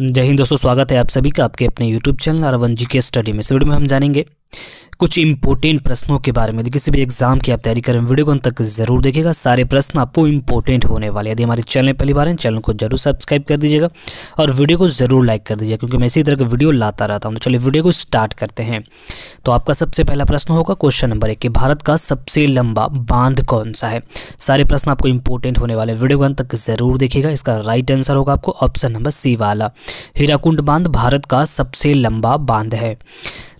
जय हिंद दोस्तों स्वागत है आप सभी का आपके अपने YouTube चैनल अरवन जी के स्टडी में इस वीडियो में हम जानेंगे कुछ इंपॉर्टेंट प्रश्नों के बारे में किसी भी एग्जाम की आप तैयारी करें वीडियो को अंत तक जरूर देखिएगा सारे प्रश्न आपको इंपॉर्टेंट होने वाले यदि हमारे चैनल पहली बार हैं चैनल को जरूर सब्सक्राइब कर दीजिएगा और वीडियो को जरूर लाइक कर दीजिएगा क्योंकि मैं इसी तरह का वीडियो लाता रहता हूँ तो चलिए वीडियो को स्टार्ट करते हैं तो आपका सबसे पहला प्रश्न होगा क्वेश्चन नंबर एक कि भारत का सबसे लंबा बांध कौन सा है सारे प्रश्न आपको इंपॉर्टेंट होने वाले वीडियो को अंत तक जरूर देखिएगा इसका राइट आंसर होगा आपको ऑप्शन नंबर सी वाला हीराकुंड बांध भारत का सबसे लंबा बांध है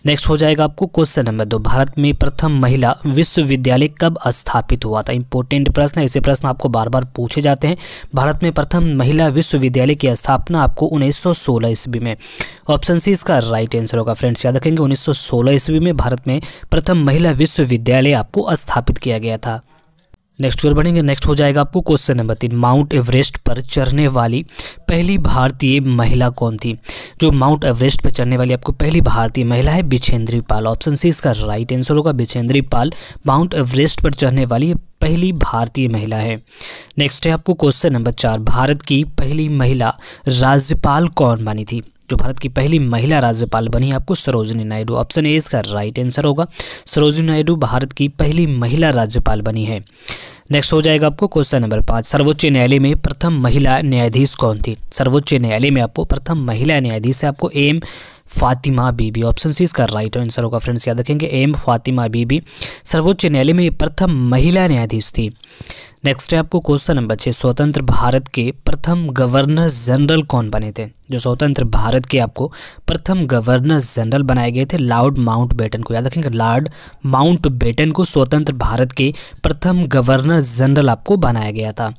नेक्स्ट हो जाएगा आपको क्वेश्चन नंबर दो भारत में प्रथम महिला विश्वविद्यालय कब स्थापित हुआ था इंपॉर्टेंट प्रश्न है ऐसे प्रश्न आपको बार बार पूछे जाते हैं भारत में प्रथम महिला विश्वविद्यालय की स्थापना आपको उन्नीस सौ ईस्वी में ऑप्शन सी इसका राइट आंसर होगा फ्रेंड्स याद रखेंगे उन्नीस सौ ईस्वी में भारत में प्रथम महिला विश्वविद्यालय आपको स्थापित किया गया था नेक्स्ट क्वेश्चन बढ़ेंगे नेक्स्ट हो जाएगा आपको क्वेश्चन नंबर तीन माउंट एवरेस्ट पर चढ़ने वाली पहली भारतीय महिला कौन थी जो माउंट एवरेस्ट पर चढ़ने वाली आपको पहली भारतीय महिला है बिछेंद्री पाल ऑप्शन सी इसका राइट आंसर होगा बिछेंद्री पाल माउंट एवरेस्ट पर चढ़ने वाली पहली भारतीय महिला है नेक्स्ट है आपको क्वेश्चन नंबर चार भारत की पहली महिला राज्यपाल कौन बनी थी जो भारत की पहली महिला राज्यपाल बनी आपको सरोजनी नायडू ऑप्शन ए इसका राइट आंसर होगा सरोजनी नायडू भारत की पहली महिला राज्यपाल बनी है नेक्स्ट हो जाएगा आपको क्वेश्चन नंबर पाँच सर्वोच्च न्यायालय में प्रथम महिला न्यायाधीश कौन थी सर्वोच्च न्यायालय में आपको प्रथम महिला न्यायाधीश है आपको M Fatima Bibi option C इसका राइट आंसर होगा फ्रेंड्स याद रखेंगे एम फातिमा बीबी सर्वोच्च न्यायालय में प्रथम महिला न्यायाधीश थी नेक्स्ट है आपको क्वेश्चन नंबर छः स्वतंत्र भारत के प्रथम गवर्नर जनरल कौन बने थे जो स्वतंत्र भारत के आपको प्रथम गवर्नर जनरल बनाए गए थे लॉर्ड माउंट बेटन को याद रखेंगे लॉर्ड माउंट बेटन को स्वतंत्र भारत के प्रथम गवर्नर जनरल आपको बनाया गया था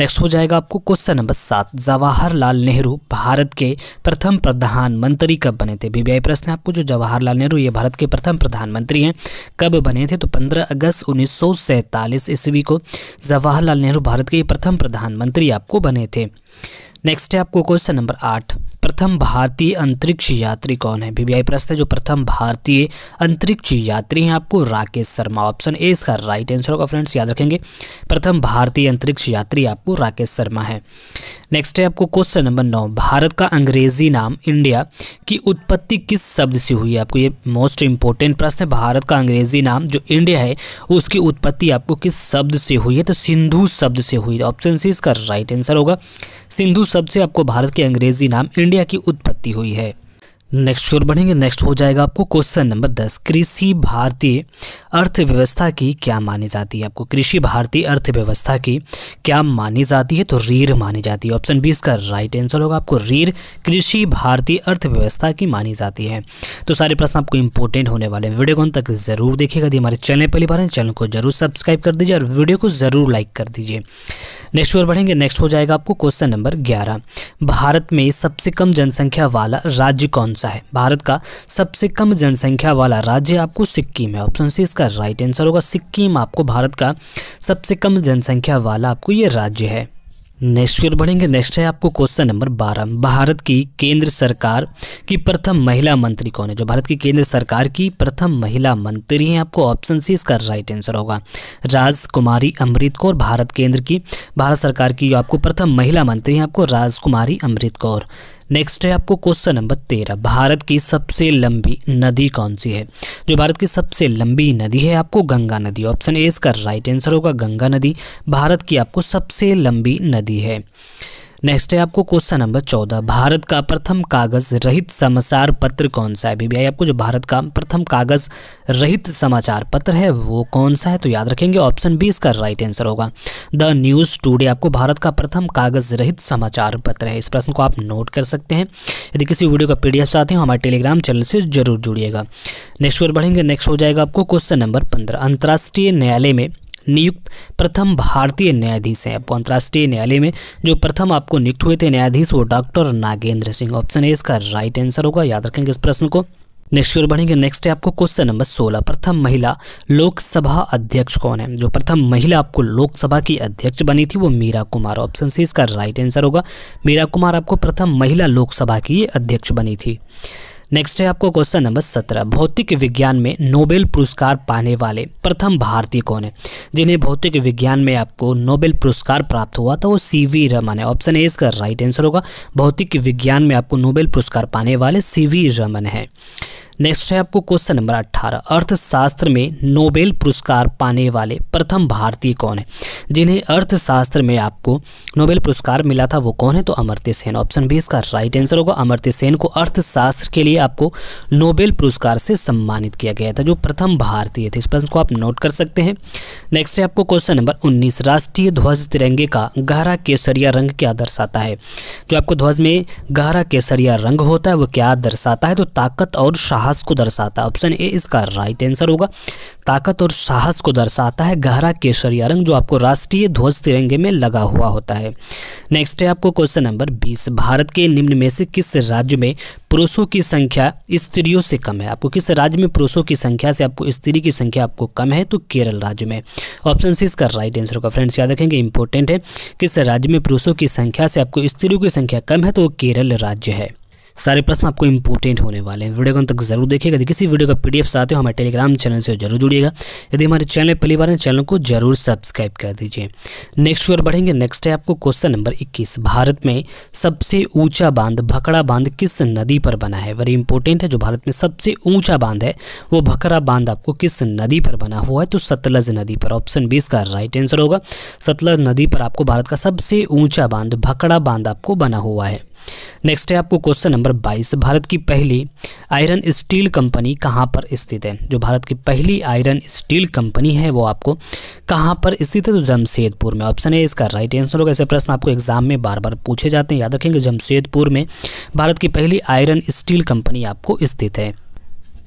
नेक्स्ट हो जाएगा आपको क्वेश्चन नंबर सात जवाहरलाल नेहरू भारत के प्रथम प्रधानमंत्री कब बने थे बीबीआई प्रश्न आपको जो जवाहरलाल नेहरू ये भारत के प्रथम प्रधानमंत्री हैं कब बने थे तो 15 अगस्त उन्नीस ईस्वी को जवाहरलाल नेहरू भारत के प्रथम प्रधानमंत्री आपको बने थे नेक्स्ट है आपको क्वेश्चन नंबर आठ प्रथम भारतीय अंतरिक्ष यात्री कौन है बीबीआई प्रश्न है जो प्रथम भारतीय अंतरिक्ष यात्री हैं आपको राकेश शर्मा ऑप्शन ए इसका राइट आंसर होगा फ्रेंड्स याद रखेंगे प्रथम भारतीय अंतरिक्ष यात्री आपको राकेश शर्मा है नेक्स्ट है आपको क्वेश्चन नंबर नौ भारत का अंग्रेजी नाम इंडिया की उत्पत्ति किस शब्द से हुई है आपको ये मोस्ट इंपॉर्टेंट प्रश्न है भारत का अंग्रेजी नाम जो इंडिया है उसकी उत्पत्ति आपको किस शब्द से हुई है तो सिंधु शब्द से हुई ऑप्शन सी इसका राइट आंसर होगा सिंधु शब्द से आपको भारत के अंग्रेजी नाम इंडिया की उत्पत्ति हुई है नेक्स्ट श्योर बढ़ेंगे नेक्स्ट हो जाएगा आपको क्वेश्चन नंबर दस कृषि भारतीय अर्थव्यवस्था की क्या मानी जाती है आपको कृषि भारतीय अर्थव्यवस्था की क्या मानी जाती है तो रीर मानी जाती है ऑप्शन बी इसका राइट आंसर होगा आपको रीर कृषि भारतीय अर्थव्यवस्था की मानी जाती है तो सारे प्रश्न आपको इंपॉर्टेंट होने वाले हैं वीडियो को तक जरूर देखिएगा यदि हमारे चैनल पहली बार है चैनल को जरूर सब्सक्राइब कर दीजिए और वीडियो को जरूर लाइक कर दीजिए नेक्स्ट शोर बढ़ेंगे नेक्स्ट हो जाएगा आपको क्वेश्चन नंबर ग्यारह भारत में सबसे कम जनसंख्या वाला राज्य कौन सा है भारत का सबसे कम जनसंख्या वाला राज्य आपको सिक्किम है ऑप्शन सी इसका राइट आंसर होगा सिक्किम आपको भारत का सबसे कम जनसंख्या वाला आपको ये राज्य है नेक्स्ट की बढ़ेंगे नेक्स्ट है आपको क्वेश्चन नंबर बारह भारत की केंद्र सरकार की प्रथम महिला मंत्री कौन है जो भारत की केंद्र सरकार की प्रथम महिला मंत्री हैं आपको ऑप्शन सी इसका राइट आंसर होगा राजकुमारी अमृत कौर भारत केंद्र की भारत सरकार की जो आपको प्रथम महिला मंत्री हैं आपको राजकुमारी अमृत कौर नेक्स्ट है आपको क्वेश्चन नंबर तेरह भारत की सबसे लंबी नदी कौन सी है जो भारत की सबसे लंबी नदी है आपको गंगा नदी ऑप्शन ए इसका राइट आंसर होगा गंगा नदी भारत की आपको सबसे लंबी नदी है नेक्स्ट है आपको क्वेश्चन नंबर चौदह भारत का प्रथम कागज रहित समाचार पत्र कौन सा है बीबीआई आपको जो भारत का प्रथम कागज रहित समाचार पत्र है वो कौन सा है तो याद रखेंगे ऑप्शन बी इसका राइट आंसर होगा द न्यूज़ टूडे आपको भारत का प्रथम कागज रहित समाचार पत्र है इस प्रश्न को आप नोट कर सकते हैं यदि किसी वीडियो का पीडीएफ चाहते हैं हमारे टेलीग्राम चैनल से जरूर जुड़िएगा नेक्स्ट और बढ़ेंगे नेक्स्ट हो जाएगा आपको क्वेश्चन नंबर पंद्रह अंतर्राष्ट्रीय न्यायालय में नियुक्त प्रथम भारतीय न्यायाधीश हैं आपको अंतर्राष्ट्रीय न्यायालय में जो प्रथम आपको नियुक्त हुए थे न्यायाधीश वो doctor Nagendra Singh option A इसका राइट आंसर होगा याद रखेंगे इस प्रश्न को नेक्स्ट क्वेश्चन बढ़ेंगे नेक्स्ट है आपको क्वेश्चन नंबर सोलह प्रथम महिला लोकसभा अध्यक्ष कौन है जो प्रथम महिला आपको लोकसभा की अध्यक्ष बनी थी वो मीरा कुमार ऑप्शन सी इसका राइट आंसर होगा मीरा कुमार आपको प्रथम महिला लोकसभा की अध्यक्ष बनी थी नेक्स्ट है आपको क्वेश्चन नंबर सत्रह भौतिक विज्ञान में नोबेल पुरस्कार पाने वाले प्रथम भारतीय कौन है जिन्हें भौतिक विज्ञान में आपको नोबेल पुरस्कार प्राप्त हुआ था वो सी वी रमन है ऑप्शन ए इसका राइट आंसर होगा भौतिक विज्ञान में आपको नोबेल पुरस्कार पाने वाले सी वी रमन है नेक्स्ट है आपको क्वेश्चन नंबर अट्ठारह अर्थशास्त्र में नोबेल पुरस्कार पाने वाले प्रथम भारतीय कौन है जिन्हें अर्थशास्त्र में आपको नोबेल पुरस्कार मिला था वो कौन है तो अमर्त्य सेन ऑप्शन बी इसका राइट आंसर होगा अमर्त्य सेन को अर्थशास्त्र के लिए आपको नोबेल पुरस्कार से सम्मानित किया गया था जो प्रथम भारतीय थे इस प्रश्न को आप नोट कर सकते हैं नेक्स्ट है आपको क्वेश्चन नंबर उन्नीस राष्ट्रीय ध्वज तिरंगे का गहरा केसरिया रंग क्या दर्शाता है जो आपको ध्वज में गहरा केसरिया रंग होता है वो क्या दर्शाता है तो ताकत और शाह साहस को दर्शाता है ऑप्शन ए इसका राइट आंसर होगा ताकत और साहस को दर्शाता है गहरा केसरिया रंग जो आपको राष्ट्रीय ध्वज तिरंगे में लगा हुआ होता है नेक्स्ट है आपको क्वेश्चन नंबर बीस भारत के निम्न में से किस राज्य में पुरुषों की संख्या स्त्रियों से कम है आपको किस राज्य में पुरुषों की संख्या से आपको स्त्री की संख्या आपको कम है तो केरल राज्य में ऑप्शन सी इसका राइट आंसर होगा फ्रेंड्स याद रखेंगे इंपॉर्टेंट है किस राज्य में पुरुषों की संख्या से आपको स्त्रियों की संख्या कम है तो केरल राज्य है सारे प्रश्न आपको इंपॉर्टेंट होने वाले हैं वीडियो को तक जरूर देखिएगा यदि किसी वीडियो का पीडीएफ चाहते हो हमारे टेलीग्राम चैनल से जरूर जुड़िएगा यदि हमारे चैनल पहली बार है चैनल को जरूर सब्सक्राइब कर दीजिए नेक्स्ट ओर बढ़ेंगे नेक्स्ट है आपको क्वेश्चन नंबर इक्कीस भारत में सबसे ऊंचा बांध भकड़ा बांध किस नदी पर बना है वेरी इंपॉर्टेंट है जो भारत में सबसे ऊंचा बांध है वो भकड़ा बांध आपको किस नदी पर बना हुआ है तो सतलज नदी पर ऑप्शन बीस का राइट आंसर होगा सतलज नदी पर आपको भारत का सबसे ऊंचा बांध भकड़ा बांध आपको बना हुआ है नेक्स्ट है आपको क्वेश्चन नंबर बाईस भारत की पहली आयरन स्टील कंपनी कहाँ पर स्थित है जो भारत की पहली आयरन स्टील कंपनी है वो आपको कहाँ पर स्थित है तो जमशेदपुर में ऑप्शन है इसका राइट आंसर होगा ऐसे प्रश्न आपको एग्जाम में बार बार पूछे जाते हैं याद रखेंगे जमशेदपुर में भारत की पहली आयरन स्टील कंपनी आपको स्थित है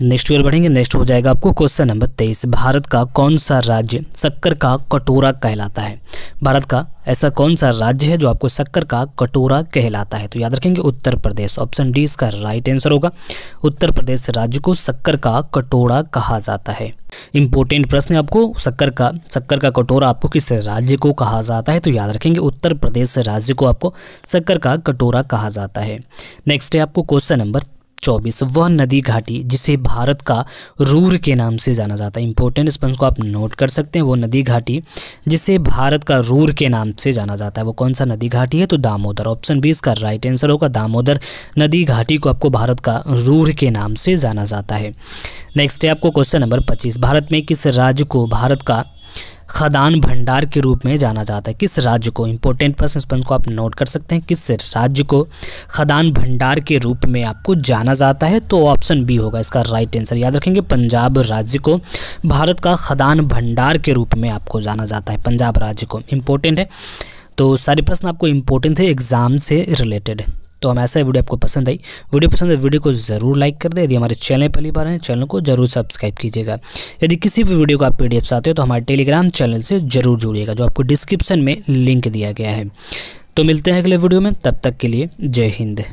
नेक्स्ट ईयर बढ़ेंगे नेक्स्ट हो जाएगा आपको क्वेश्चन नंबर तेईस भारत का कौन सा राज्य शक्कर का कटोरा कहलाता है भारत का ऐसा कौन सा राज्य है जो आपको शक्कर का कटोरा कहलाता है तो याद रखेंगे उत्तर प्रदेश ऑप्शन डी इसका राइट आंसर होगा उत्तर प्रदेश राज्य को शक्कर का कटोरा कहा जाता है इंपॉर्टेंट प्रश्न आपको शक्कर का शक्कर का कटोरा आपको किस राज्य को कहा जाता है तो याद रखेंगे उत्तर प्रदेश राज्य को आपको शक्कर का कटोरा कहा जाता है नेक्स्ट है आपको क्वेश्चन नंबर चौबीस वह नदी घाटी जिसे भारत का रूर के नाम से जाना जाता है इंपॉर्टेंट रिस्पॉन्स को आप नोट कर सकते हैं वो नदी घाटी जिसे भारत का रूर के नाम से जाना जाता है वो कौन सा नदी घाटी है तो दामोदर ऑप्शन बी इसका राइट आंसर होगा दामोदर नदी घाटी को आपको भारत का रूर के नाम से जाना जाता है नेक्स्ट है आपको क्वेश्चन नंबर पच्चीस भारत में किस राज्य को भारत का खदान भंडार के रूप में जाना जाता है किस राज्य को इंपॉर्टेंट प्रश्न इस प्रश्न को आप नोट कर सकते हैं किस राज्य को खदान भंडार के रूप में आपको जाना जाता है तो ऑप्शन बी होगा इसका राइट आंसर याद रखेंगे पंजाब राज्य को भारत का खदान भंडार के रूप में आपको जाना जाता है पंजाब राज्य को इम्पोर्टेंट है तो सारे प्रश्न आपको इम्पोर्टेंट थे एग्ज़ाम से रिलेटेड तो हम ऐसा वीडियो आपको पसंद आई वीडियो पसंद है वीडियो को ज़रूर लाइक कर दे यदि हमारे चैनल पहली बार हैं चैनल को जरूर सब्सक्राइब कीजिएगा यदि किसी भी वीडियो को आप पी चाहते हो तो हमारे टेलीग्राम चैनल से जरूर जुड़िएगा जो आपको डिस्क्रिप्शन में लिंक दिया गया है तो मिलते हैं अगले वीडियो में तब तक के लिए जय हिंद